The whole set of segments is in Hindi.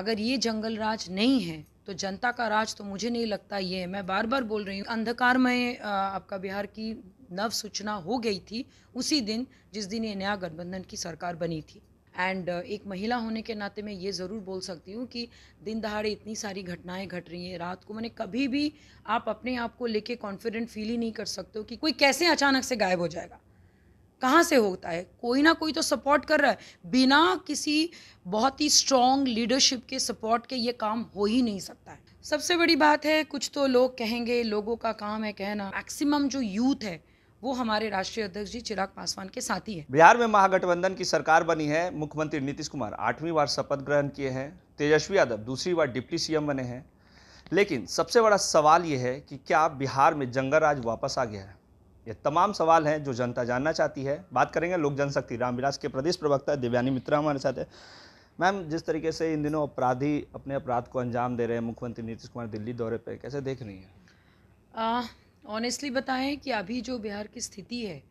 अगर ये जंगल राज नहीं है तो जनता का राज तो मुझे नहीं लगता ये है मैं बार बार बोल रही हूँ अंधकार में आपका बिहार की नव सूचना हो गई थी उसी दिन जिस दिन ये नया गठबंधन की सरकार बनी थी एंड एक महिला होने के नाते मैं ये ज़रूर बोल सकती हूँ कि दिन दहाड़े इतनी सारी घटनाएं घट रही हैं रात को मैंने कभी भी आप अपने आप को लेके कॉन्फिडेंट फील ही नहीं कर सकते हो कि कोई कैसे अचानक से गायब हो जाएगा कहाँ से होता है कोई ना कोई तो सपोर्ट कर रहा है बिना किसी बहुत ही स्ट्रॉन्ग लीडरशिप के सपोर्ट के ये काम हो ही नहीं सकता है सबसे बड़ी बात है कुछ तो लोग कहेंगे लोगों का काम है कहना मैक्सिमम जो यूथ है वो हमारे राष्ट्रीय अध्यक्ष जी चिराग पासवान के साथ ही है बिहार में महागठबंधन की सरकार बनी है मुख्यमंत्री नीतीश कुमार आठवीं बार शपथ ग्रहण किए हैं तेजस्वी यादव दूसरी बार डिप्टी सीएम बने हैं लेकिन सबसे बड़ा सवाल ये है कि क्या बिहार में जंगल राज वापस आ गया है ये तमाम सवाल हैं जो जनता जानना चाहती है बात करेंगे लोक जनशक्ति रामविलास के प्रदेश प्रवक्ता दिव्यानी मित्रा हमारे साथ है मैम जिस तरीके से इन दिनों अपराधी अपने अपराध को अंजाम दे रहे हैं मुख्यमंत्री नीतीश कुमार दिल्ली दौरे पर कैसे देख रही हैं ऑनेस्टली बताएं कि अभी जो बिहार की स्थिति है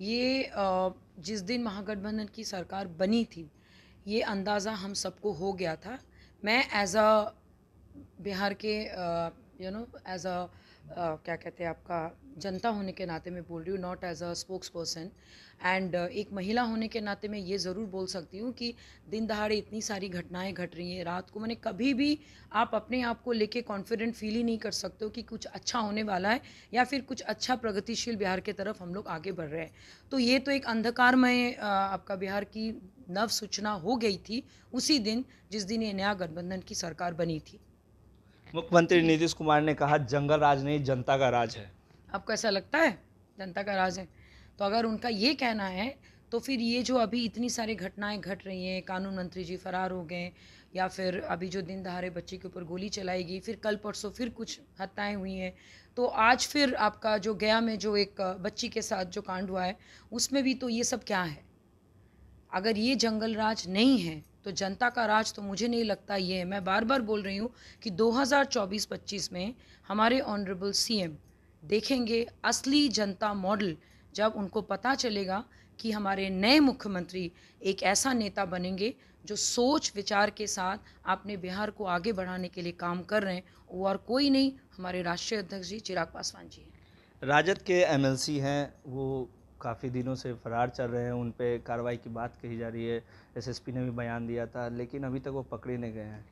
ये आ, जिस दिन महागठबंधन की सरकार बनी थी ये अंदाज़ा हम सबको हो गया था मैं एज अ बिहार के यू नो एज अ क्या कहते हैं आपका जनता होने के नाते मैं बोल रही हूँ not as a spokesperson and एक महिला होने के नाते मैं ये ज़रूर बोल सकती हूँ कि दिन दहाड़े इतनी सारी घटनाएं घट रही हैं रात को मैंने कभी भी आप अपने आप को लेके कॉन्फिडेंट फील ही नहीं कर सकते हो कि कुछ अच्छा होने वाला है या फिर कुछ अच्छा प्रगतिशील बिहार के तरफ हम लोग आगे बढ़ रहे हैं तो ये तो एक अंधकारमय आपका बिहार की नव सूचना हो गई थी उसी दिन जिस दिन ये नया गठबंधन की सरकार बनी थी मुख्यमंत्री नीतीश कुमार ने कहा जंगल राज नहीं जनता का राज है आपको ऐसा लगता है जनता का राज है तो अगर उनका ये कहना है तो फिर ये जो अभी इतनी सारी घटनाएं घट रही हैं कानून मंत्री जी फरार हो गए या फिर अभी जो दिन दहाड़े बच्चे के ऊपर गोली चलाई गई फिर कल परसों फिर कुछ हत्याएं हुई हैं तो आज फिर आपका जो गया में जो एक बच्ची के साथ जो कांड हुआ है उसमें भी तो ये सब क्या है अगर ये जंगल राज नहीं है तो जनता का राज तो मुझे नहीं लगता ये है मैं बार बार बोल रही हूँ कि 2024-25 में हमारे ऑनरेबल सीएम देखेंगे असली जनता मॉडल जब उनको पता चलेगा कि हमारे नए मुख्यमंत्री एक ऐसा नेता बनेंगे जो सोच विचार के साथ अपने बिहार को आगे बढ़ाने के लिए काम कर रहे हैं वो और कोई नहीं हमारे राष्ट्रीय अध्यक्ष जी चिराग पासवान जी हैं राजद के एमएलसी हैं वो काफ़ी दिनों से फरार चल रहे हैं उन पर कार्रवाई की बात कही जा रही है एसएसपी ने भी बयान दिया था लेकिन अभी तक वो पकड़े नहीं गए हैं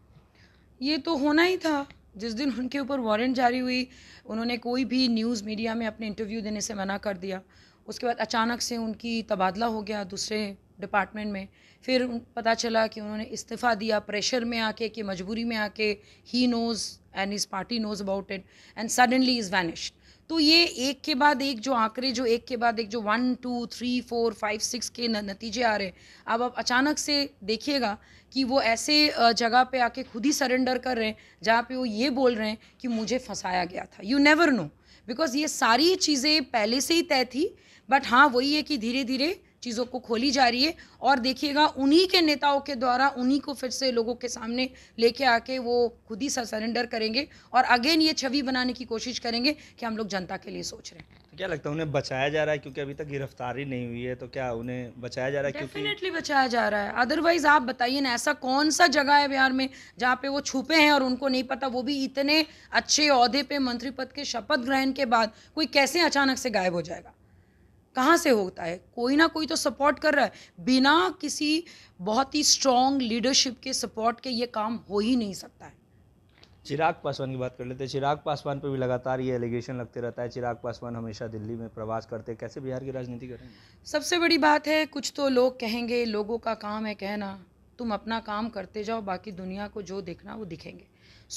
ये तो होना ही था जिस दिन उनके ऊपर वारंट जारी हुई उन्होंने कोई भी न्यूज़ मीडिया में अपने इंटरव्यू देने से मना कर दिया उसके बाद अचानक से उनकी तबादला हो गया दूसरे डिपार्टमेंट में फिर पता चला कि उन्होंने इस्तीफ़ा दिया प्रेशर में आके कि मजबूरी में आके ही knows and is party knows about it and suddenly is vanished तो ये एक के बाद एक जो आंकड़े जो एक के बाद एक जो one two three four five six के नतीजे आ रहे हैं अब आप अचानक से देखिएगा कि वो ऐसे जगह पे आके खुद ही सरेंडर कर रहे हैं जहाँ पे वो ये बोल रहे हैं कि मुझे फंसाया गया था यू नेवर नो बिकॉज़ ये सारी चीज़ें पहले से ही तय थी बट हाँ वही है कि धीरे धीरे चीज़ों को खोली जा रही है और देखिएगा उन्हीं के नेताओं के द्वारा उन्हीं को फिर से लोगों के सामने लेके आके वो खुद ही सरेंडर करेंगे और अगेन ये छवि बनाने की कोशिश करेंगे कि हम लोग जनता के लिए सोच रहे हैं तो क्या लगता है उन्हें बचाया जा रहा है क्योंकि अभी तक गिरफ्तारी नहीं हुई है तो क्या उन्हें बचाया जा रहा है डेफिनेटली बचाया जा रहा है अदरवाइज आप बताइए ना ऐसा कौन सा जगह है बिहार में जहाँ पे वो छुपे हैं और उनको नहीं पता वो भी इतने अच्छे अहदे पे मंत्री पद के शपथ ग्रहण के बाद कोई कैसे अचानक से गायब हो जाएगा कहाँ से होता है कोई ना कोई तो सपोर्ट कर रहा है बिना किसी बहुत ही स्ट्रॉन्ग लीडरशिप के सपोर्ट के ये काम हो ही नहीं सकता है चिराग पासवान की बात कर लेते हैं चिराग पासवान पर भी लगातार ये एलिगेशन लगते रहता है चिराग पासवान हमेशा दिल्ली में प्रवास करते हैं कैसे बिहार की राजनीति करें सबसे बड़ी बात है कुछ तो लोग कहेंगे लोगों का काम है कहना तुम अपना काम करते जाओ बाकी दुनिया को जो देखना वो दिखेंगे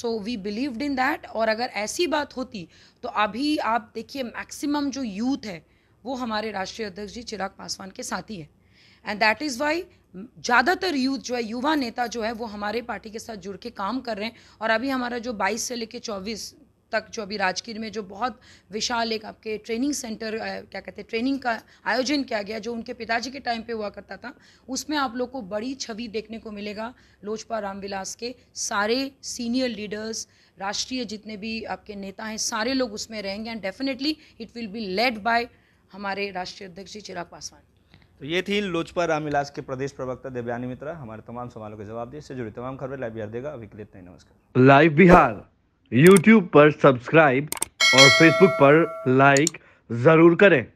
so we believed in that और अगर ऐसी बात होती तो अभी आप देखिए मैक्सिमम जो यूथ है वो हमारे राष्ट्रीय अध्यक्ष जी चिराग पासवान के साथ ही है एंड दैट इज़ वाई ज़्यादातर यूथ जो है युवा नेता जो है वो हमारे पार्टी के साथ जुड़ के काम कर रहे हैं और अभी हमारा जो 22 से लेके 24 तक जो अभी राजगीर में जो बहुत विशाल एक आपके ट्रेनिंग सेंटर क्या कहते हैं ट्रेनिंग का आयोजन किया गया जो उनके पिताजी के टाइम पे हुआ करता था उसमें आप लोग को बड़ी छवि देखने को मिलेगा लोजपा रामविलास के सारे सीनियर लीडर्स राष्ट्रीय जितने भी आपके नेता हैं सारे लोग उसमें रहेंगे and definitely it will be led by हमारे राष्ट्रीय अध्यक्ष जी चिराग पासवान तो ये थी लोजपा रामविलास के प्रदेश प्रवक्ता देवयानी मित्रा हमारे तमाम सवालों के जवाब दिए इससे जुड़ी तमाम खबरें लाइव बिहार देगा अभी के लिए नमस्कार लाइव बिहार यूट्यूब पर सब्सक्राइब और फेसबुक पर लाइक जरूर करें